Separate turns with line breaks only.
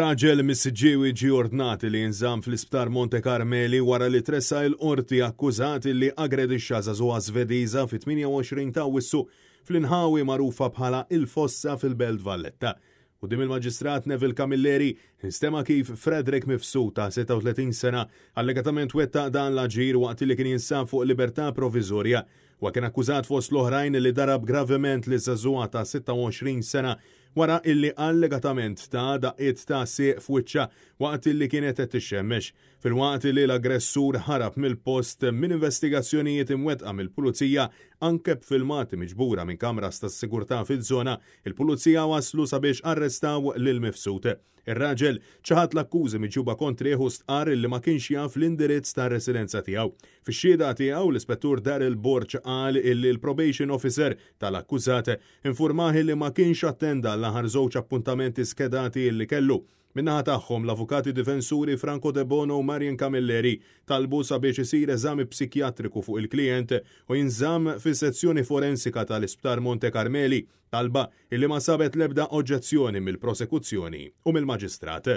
Raġel missiġiwi ġi ordnati li jinżam fl-isptar Monte Carmeli wara li tressa il-qorti akkużati li agredixxa żagħżugħa Svediża fit-28 ta' wissu fl-inħawi marufa bħala il-fossa fil-Belt Valletta. U dim il-Maġistrat Neville Camilleri instema kif Frederick Mifsu ta' 36 sena allegatament wetta dan l-aġir waqt li kien jinsab fuq libertà provizorja wa kien akkużat fost l-oħrajn li darab gravement li żagħżugħa ta' 26 sena wara illi allegatament ta' daqqiet ta' sieq f'wiċċa waqt illi kienet qed tixxemmex. Fil-waqt li l-aggressur ħarab mill-post minn investigazzjonijiet imwetqa mill-pulizija anke filmati miġbura minn kamras tas sigurtà fil-żona, il-pulizija waslu sabiex arrestaw lil mifsut Ir-raġel ċaħat l-akkużi miġuba kontriħu stqar li ma kienx jaf l-indirizz ta' residenza tiegħu. Fix-xieda tiegħu l-ispettur dar il-borċ qal illi l-probation officer tal-akkużat informaħi li ma kienx attenda l l aħħar żewġ appuntamenti skedati li kellu. Minnaħa tagħhom l-avukati difensuri Franco De Bono u Marjen Camilleri talbu sabiex isir eżami psikjatriku fuq il-klient u jinżam fis sezzjoni forensika tal-Isptar Monte Carmeli talba illi ma sabet lebda oġġezzjoni mill-prosekuzzjoni u mill-maġistrat.